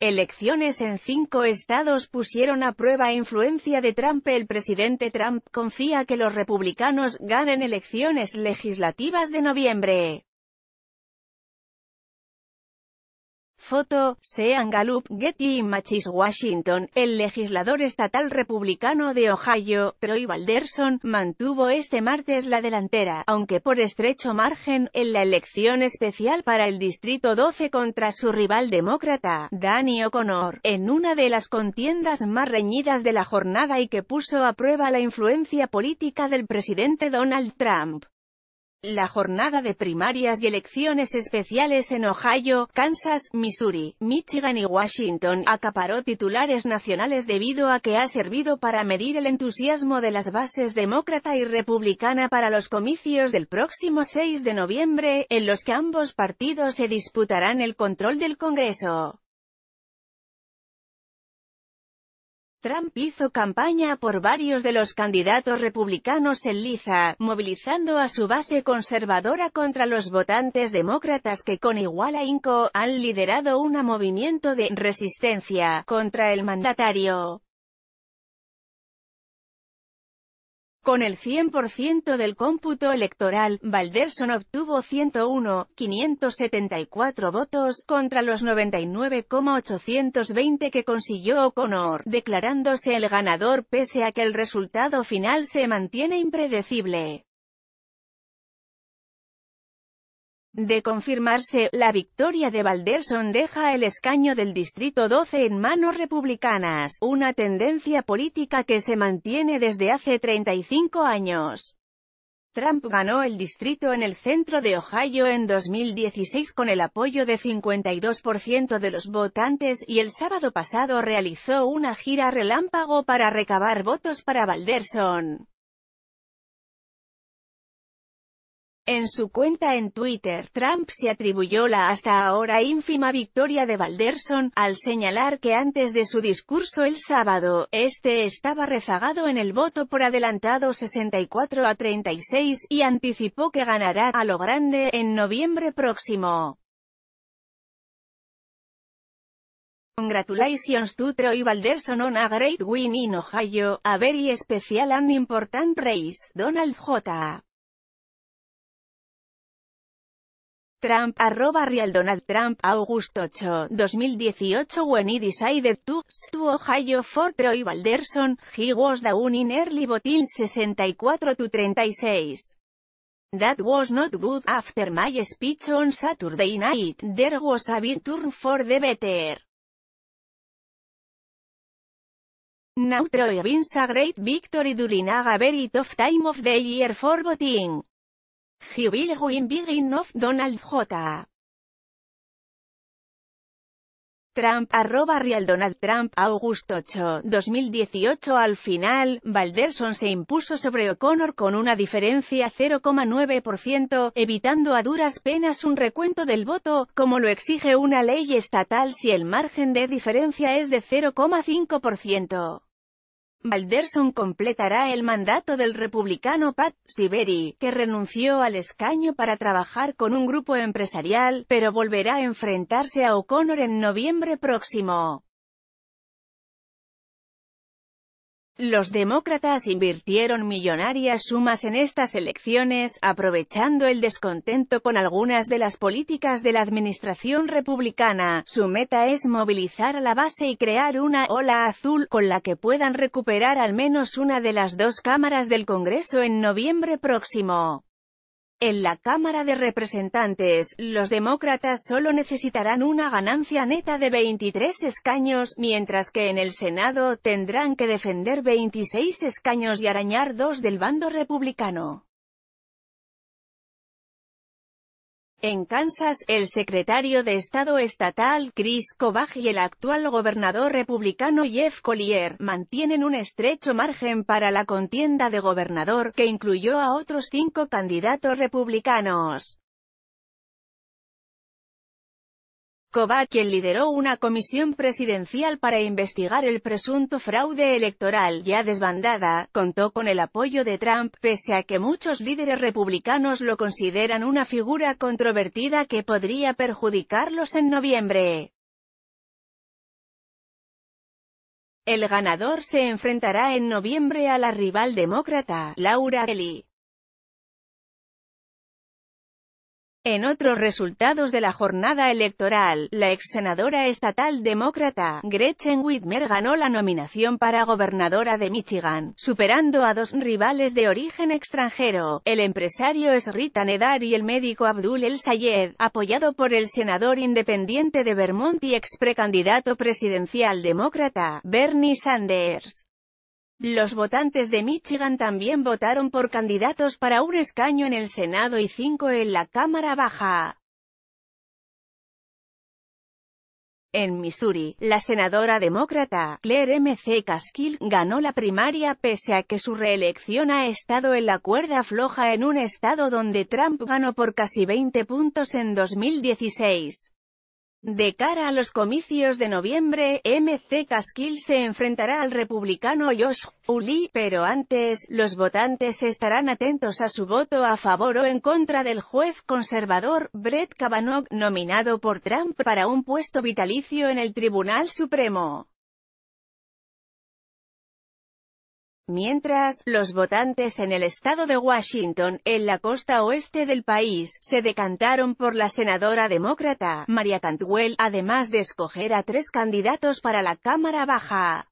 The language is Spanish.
Elecciones en cinco estados pusieron a prueba influencia de Trump. El presidente Trump confía que los republicanos ganen elecciones legislativas de noviembre. Foto, Sean Gallup, Getty Images Washington, el legislador estatal republicano de Ohio, Troy Balderson, mantuvo este martes la delantera, aunque por estrecho margen, en la elección especial para el Distrito 12 contra su rival demócrata, Danny O'Connor, en una de las contiendas más reñidas de la jornada y que puso a prueba la influencia política del presidente Donald Trump. La jornada de primarias y elecciones especiales en Ohio, Kansas, Missouri, Michigan y Washington acaparó titulares nacionales debido a que ha servido para medir el entusiasmo de las bases demócrata y republicana para los comicios del próximo 6 de noviembre, en los que ambos partidos se disputarán el control del Congreso. Trump hizo campaña por varios de los candidatos republicanos en liza, movilizando a su base conservadora contra los votantes demócratas que con igual ahínco han liderado un movimiento de «resistencia» contra el mandatario. Con el 100% del cómputo electoral, Valderson obtuvo 101.574 votos, contra los 99,820 que consiguió O'Connor, declarándose el ganador pese a que el resultado final se mantiene impredecible. De confirmarse, la victoria de Valderson deja el escaño del Distrito 12 en manos republicanas, una tendencia política que se mantiene desde hace 35 años. Trump ganó el distrito en el centro de Ohio en 2016 con el apoyo de 52% de los votantes y el sábado pasado realizó una gira relámpago para recabar votos para Valderson. En su cuenta en Twitter, Trump se atribuyó la hasta ahora ínfima victoria de Valderson, al señalar que antes de su discurso el sábado, este estaba rezagado en el voto por adelantado 64 a 36, y anticipó que ganará a lo grande en noviembre próximo. Congratulations to Troy Valderson on a great win in Ohio, a very special and important race, Donald J. Trump, arroba real Donald Trump, August 8, 2018 When he decided to, to Ohio for Troy Balderson, he was down in early voting 64 to 36. That was not good after my speech on Saturday night, there was a big turn for the better. Now Troy wins a great victory during a very tough time of the year for voting. He win Donald J. Trump, arroba Real Donald Trump, Augusto 8, 2018 Al final, Balderson se impuso sobre O'Connor con una diferencia 0,9%, evitando a duras penas un recuento del voto, como lo exige una ley estatal si el margen de diferencia es de 0,5%. Balderson completará el mandato del republicano Pat Siberi, que renunció al escaño para trabajar con un grupo empresarial, pero volverá a enfrentarse a O'Connor en noviembre próximo. Los demócratas invirtieron millonarias sumas en estas elecciones, aprovechando el descontento con algunas de las políticas de la administración republicana. Su meta es movilizar a la base y crear una «ola azul» con la que puedan recuperar al menos una de las dos cámaras del Congreso en noviembre próximo. En la Cámara de Representantes, los demócratas solo necesitarán una ganancia neta de 23 escaños, mientras que en el Senado tendrán que defender 26 escaños y arañar dos del bando republicano. En Kansas, el secretario de Estado estatal Chris Kobach y el actual gobernador republicano Jeff Collier mantienen un estrecho margen para la contienda de gobernador, que incluyó a otros cinco candidatos republicanos. Escobar quien lideró una comisión presidencial para investigar el presunto fraude electoral ya desbandada, contó con el apoyo de Trump, pese a que muchos líderes republicanos lo consideran una figura controvertida que podría perjudicarlos en noviembre. El ganador se enfrentará en noviembre a la rival demócrata, Laura Kelly. En otros resultados de la jornada electoral, la ex senadora estatal demócrata, Gretchen Whitmer ganó la nominación para gobernadora de Michigan, superando a dos rivales de origen extranjero, el empresario Esrita Nedar y el médico Abdul El Sayed, apoyado por el senador independiente de Vermont y ex precandidato presidencial demócrata, Bernie Sanders. Los votantes de Michigan también votaron por candidatos para un escaño en el Senado y cinco en la Cámara Baja. En Missouri, la senadora demócrata, Claire M. Caskill, ganó la primaria pese a que su reelección ha estado en la cuerda floja en un estado donde Trump ganó por casi 20 puntos en 2016. De cara a los comicios de noviembre, MC Casquil se enfrentará al republicano Josh Uli, pero antes, los votantes estarán atentos a su voto a favor o en contra del juez conservador Brett Kavanaugh, nominado por Trump para un puesto vitalicio en el Tribunal Supremo. Mientras, los votantes en el estado de Washington, en la costa oeste del país, se decantaron por la senadora demócrata, María Cantwell, además de escoger a tres candidatos para la Cámara Baja.